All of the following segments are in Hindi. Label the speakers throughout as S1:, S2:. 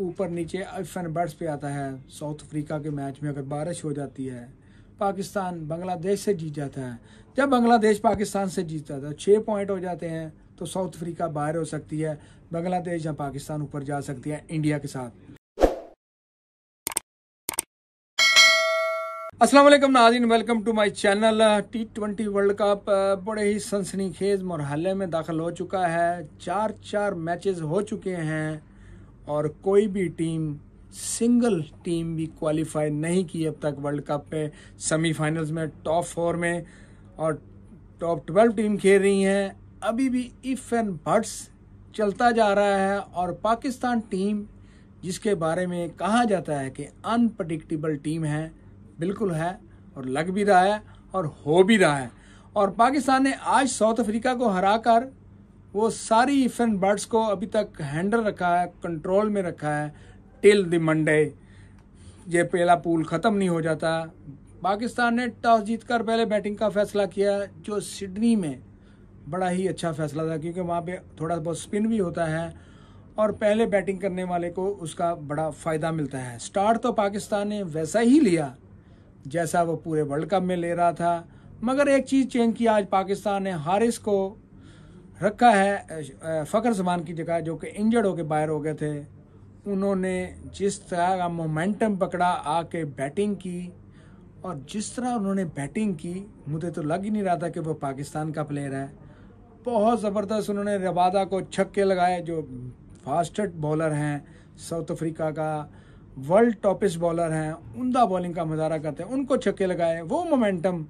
S1: ऊपर नीचे एंड बर्ड्स पे आता है साउथ अफ्रीका के मैच में अगर बारिश हो जाती है पाकिस्तान बांग्लादेश से जीत जाता है जब बांग्लादेश पाकिस्तान से जीतता है छः पॉइंट हो जाते हैं तो साउथ अफ्रीका बाहर हो सकती है बांग्लादेश या पाकिस्तान ऊपर जा सकती है इंडिया के साथ Aslam Nazeen welcome to my channel T twenty world cup बड़े ही सनसनीखेज मरहल में दाखिल हो चुका है चार चार मैचेस हो चुके हैं और कोई भी टीम सिंगल टीम भी क्वालिफाई नहीं की अब तक वर्ल्ड कप में सेमीफाइनल्स में टॉप फोर में और टॉप ट्वेल्व टीम खेल रही हैं अभी भी इफ़ एंड बट्स चलता जा रहा है और पाकिस्तान टीम जिसके बारे में कहा जाता है कि अनप्रडिक्टेबल टीम है बिल्कुल है और लग भी रहा है और हो भी रहा है और पाकिस्तान ने आज साउथ अफ्रीका को हराकर वो सारी इफ एंड बर्ड्स को अभी तक हैंडल रखा है कंट्रोल में रखा है टिल द मंडे ये पहला पूल ख़त्म नहीं हो जाता पाकिस्तान ने टॉस जीतकर पहले बैटिंग का फैसला किया जो सिडनी में बड़ा ही अच्छा फैसला था क्योंकि वहाँ पे थोड़ा बहुत स्पिन भी होता है और पहले बैटिंग करने वाले को उसका बड़ा फ़ायदा मिलता है स्टार्ट तो पाकिस्तान ने वैसा ही लिया जैसा वो पूरे वर्ल्ड कप में ले रहा था मगर एक चीज़ चेंज की आज पाकिस्तान ने हारिस को रखा है फ़खर जमान की जगह जो कि इंजर्ड होकर बाहर हो गए थे उन्होंने जिस तरह का मोमेंटम पकड़ा आके बैटिंग की और जिस तरह उन्होंने बैटिंग की मुझे तो लग ही नहीं रहा था कि वो पाकिस्तान का प्लेयर है बहुत ज़बरदस्त उन्होंने रबादा को छक्के लगाए जो फास्टेस्ट बॉलर हैं साउथ अफ्रीका का वर्ल्ड टॉपेस्ट बॉलर हैं उमदा बॉलिंग का मजारा करते हैं उनको छक्के लगाए वो मोमेंटम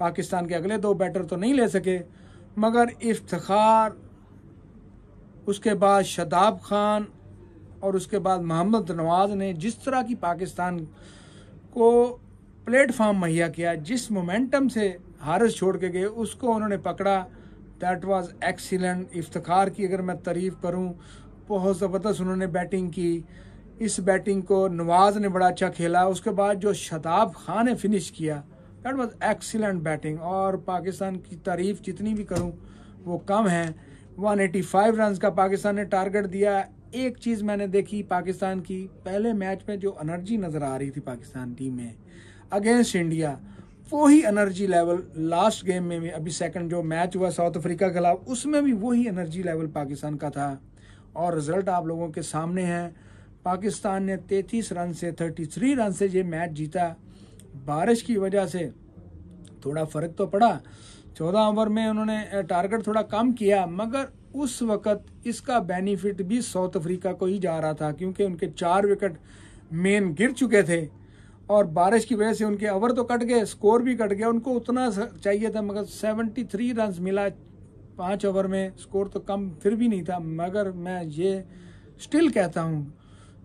S1: पाकिस्तान के अगले दो बैटर तो नहीं ले सके मगर इफ्तार उसके बाद शदाब खान और उसके बाद मोहम्मद नवाज ने जिस तरह की पाकिस्तान को प्लेटफार्म मुहैया किया जिस मोमेंटम से हारस छोड़ के गए उसको उन्होंने पकड़ा दैट वाज एक्सीलेंट इफ्तार की अगर मैं तारीफ़ करूं बहुत ज़बरदस्त उन्होंने बैटिंग की इस बैटिंग को नवाज़ ने बड़ा अच्छा खेला उसके बाद जो शदाब खान ने फिनिश किया दैट वॉज एक्सीलेंट बैटिंग और पाकिस्तान की तारीफ जितनी भी करूँ वो कम है 185 रन का पाकिस्तान ने टारगेट दिया एक चीज़ मैंने देखी पाकिस्तान की पहले मैच में जो एनर्जी नज़र आ रही थी पाकिस्तान टीम में अगेंस्ट इंडिया वही एनर्जी लेवल लास्ट गेम में भी अभी सेकंड जो मैच हुआ साउथ अफ्रीका के खिलाफ उसमें भी वही एनर्जी लेवल पाकिस्तान का था और रिजल्ट आप लोगों के सामने है पाकिस्तान ने 33 रन से 33 रन से ये मैच जीता बारिश की वजह से थोड़ा फ़र्क तो पड़ा चौदह ओवर में उन्होंने टारगेट थोड़ा कम किया मगर उस वक़्त इसका बेनिफिट भी साउथ अफ्रीका को ही जा रहा था क्योंकि उनके चार विकेट मेन गिर चुके थे और बारिश की वजह से उनके ओवर तो कट गए स्कोर भी कट गया उनको उतना चाहिए था मगर 73 रन मिला पाँच ओवर में स्कोर तो कम फिर भी नहीं था मगर मैं ये स्टिल कहता हूँ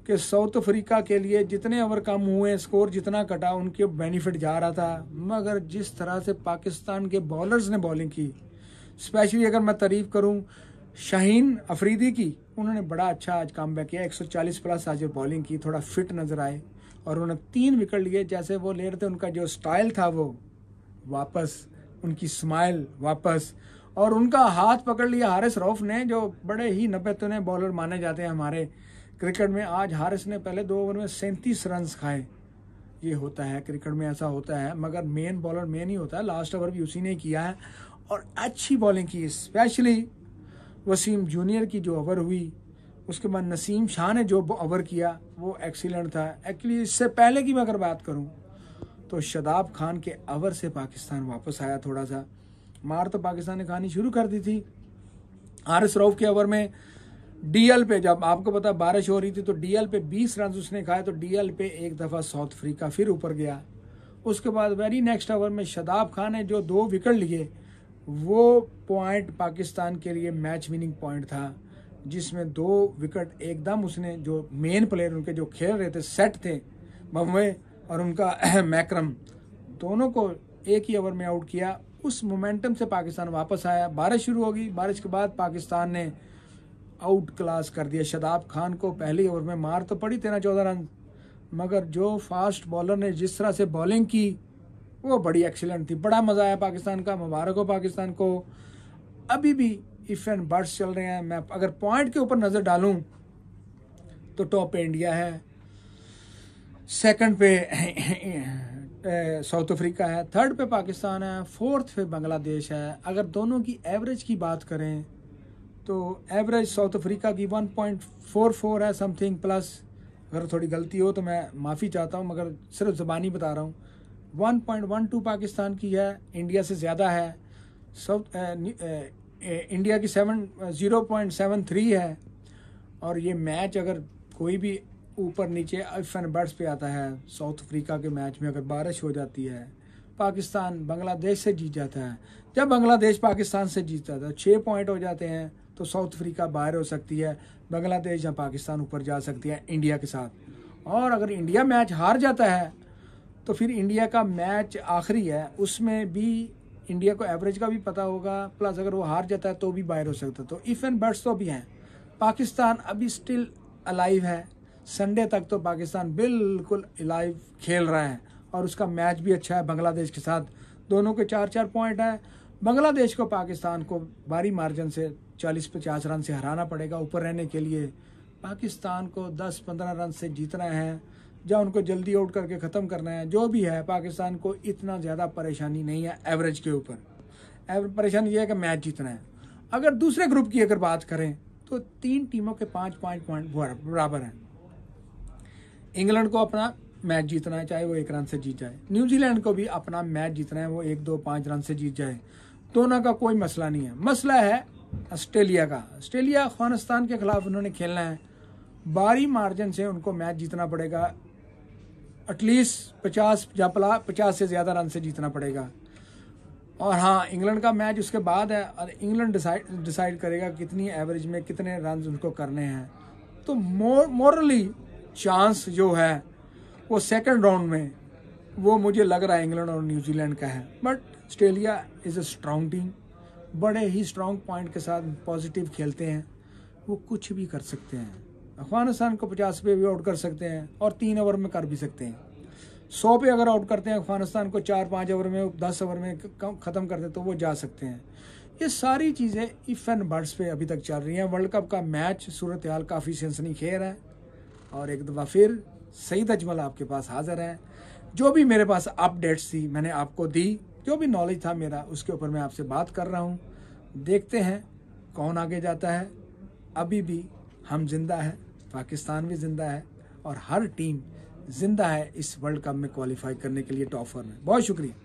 S1: कि साउथ अफ्रीका के लिए जितने ओवर कम हुए स्कोर जितना कटा उनके बेनिफिट जा रहा था मगर जिस तरह से पाकिस्तान के बॉलर्स ने बॉलिंग की स्पेशली अगर मैं तारीफ करूं शाहीन अफरीदी की उन्होंने बड़ा अच्छा आज काम बैक किया 140 प्लस आज बॉलिंग की थोड़ा फिट नज़र आए और उन्होंने तीन विकेट लिए जैसे वो ले रहे थे उनका जो स्टाइल था वो वापस उनकी स्माइल वापस और उनका हाथ पकड़ लिया हारिस रौफ ने जो बड़े ही तुने बॉलर माने जाते हैं हमारे क्रिकेट में आज हारिस ने पहले दो ओवर में सैंतीस रन खाए ये होता है क्रिकेट में ऐसा होता है मगर मेन बॉलर मेन ही होता है लास्ट ओवर भी उसी ने किया है और अच्छी बॉलिंग की स्पेशली वसीम जूनियर की जो ओवर हुई उसके बाद नसीम शाह ने जो ओवर किया वो एक्सीलेंट था एक्चुअली इससे पहले की मैं अगर बात करूँ तो शदाब खान के ओवर से पाकिस्तान वापस आया थोड़ा सा मार तो पाकिस्तान ने खानी शुरू कर दी थी आर एस रऊफ के ओवर में डीएल पे जब आपको पता बारिश हो रही थी तो डीएल पे 20 रन उसने खाए तो डीएल पे एक दफ़ा साउथ अफ्रीका फिर ऊपर गया उसके बाद वेरी नेक्स्ट ओवर में शदाब खान ने जो दो विकेट लिए वो पॉइंट पाकिस्तान के लिए मैच विनिंग पॉइंट था जिसमें दो विकेट एकदम उसने जो मेन प्लेयर उनके जो खेल रहे थे सेट थे बम्बे और उनका मैक्रम दोनों को एक ही ओवर में आउट किया उस मोमेंटम से पाकिस्तान वापस आया बारिश शुरू होगी बारिश के बाद पाकिस्तान ने आउट क्लास कर दिया शदाब खान को पहली ओवर में मार तो पड़ी तेरह चौदह रन मगर जो फास्ट बॉलर ने जिस तरह से बॉलिंग की वो बड़ी एक्सीलेंट थी बड़ा मज़ा आया पाकिस्तान का मुबारक हो पाकिस्तान को अभी भी इफ एंड बर्ड्स चल रहे हैं मैं अगर पॉइंट के ऊपर नज़र डालूं तो टॉप पे इंडिया है सेकंड पे साउथ अफ्रीका है थर्ड पे पाकिस्तान है फोर्थ पे बांग्लादेश है अगर दोनों की एवरेज की बात करें तो एवरेज साउथ अफ्रीका की 1.44 है समथिंग प्लस अगर थोड़ी गलती हो तो मैं माफ़ी चाहता हूँ मगर सिर्फ ज़बानी बता रहा हूँ 1.12 पाकिस्तान की है इंडिया से ज़्यादा है साउथ इंडिया की seven zero point seven three है और ये मैच अगर कोई भी ऊपर नीचे इफ एंड बर्ड्स पे आता है साउथ अफ्रीका के मैच में अगर बारिश हो जाती है पाकिस्तान बांग्लादेश से जीत जाता है जब बांग्लादेश पाकिस्तान से जीतता था छः पॉइंट हो जाते हैं तो साउथ अफ्रीका बाहर हो सकती है बांग्लादेश या पाकिस्तान ऊपर जा सकती है इंडिया के साथ और अगर इंडिया मैच हार जाता है तो फिर इंडिया का मैच आखिरी है उसमें भी इंडिया को एवरेज का भी पता होगा प्लस अगर वो हार जाता है तो भी बाहर हो सकता है तो इफ़ एंड बर्ड्स तो भी हैं पाकिस्तान अभी स्टिल अलाइव है संडे तक तो पाकिस्तान बिल्कुल अलाइव खेल रहा है और उसका मैच भी अच्छा है बांग्लादेश के साथ दोनों के चार चार पॉइंट हैं बांग्लादेश को पाकिस्तान को भारी मार्जिन से चालीस पचास रन से हराना पड़ेगा ऊपर रहने के लिए पाकिस्तान को दस पंद्रह रन से जीतना है या उनको जल्दी आउट करके ख़त्म करना है जो भी है पाकिस्तान को इतना ज़्यादा परेशानी नहीं है एवरेज के ऊपर परेशानी यह है कि मैच जीतना है अगर दूसरे ग्रुप की अगर बात करें तो तीन टीमों के पाँच पाँच पॉइंट बराबर हैं इंग्लैंड को अपना मैच जीतना है चाहे वो एक रन से जीत जाए न्यूजीलैंड को भी अपना मैच जीतना है वो एक दो पाँच रन से जीत जाए दोनों का कोई मसला नहीं है मसला है ऑस्ट्रेलिया का ऑस्ट्रेलिया अफगानिस्तान के खिलाफ उन्होंने खेलना है भारी मार्जिन से उनको मैच जीतना पड़ेगा एटलीस्ट पचास या पला पचास से ज़्यादा रन से जीतना पड़ेगा और हाँ इंग्लैंड का मैच उसके बाद है और इंग्लैंड डिसाइड डिसाइड करेगा कितनी एवरेज में कितने रन उनको करने हैं तो मोर मोरली चांस जो है वो सेकंड राउंड में वो मुझे लग रहा है इंग्लैंड और न्यूजीलैंड का है but Australia is a strong team बड़े ही स्ट्रॉन्ग पॉइंट के साथ पॉजिटिव खेलते हैं वो कुछ भी कर सकते हैं अफगानिस्तान को पचास पे भी आउट कर सकते हैं और तीन ओवर में कर भी सकते हैं सौ पे अगर आउट करते हैं अफगानिस्तान को चार पाँच ओवर में दस ओवर में ख़त्म करते हैं तो वो जा सकते हैं ये सारी चीज़ें इफ़ एंड बर्ड्स पे अभी तक चल रही हैं वर्ल्ड कप का मैच सूरत हाल काफ़ी सेंसनी खेर है और एक दफ़ा फिर सईद अजमल आपके पास हाज़िर हैं जो भी मेरे पास अपडेट्स थी मैंने आपको दी जो भी नॉलेज था मेरा उसके ऊपर मैं आपसे बात कर रहा हूँ देखते हैं कौन आगे जाता है अभी भी हम जिंदा हैं पाकिस्तान भी जिंदा है और हर टीम जिंदा है इस वर्ल्ड कप में क्वालिफाई करने के लिए टॉपर में बहुत शुक्रिया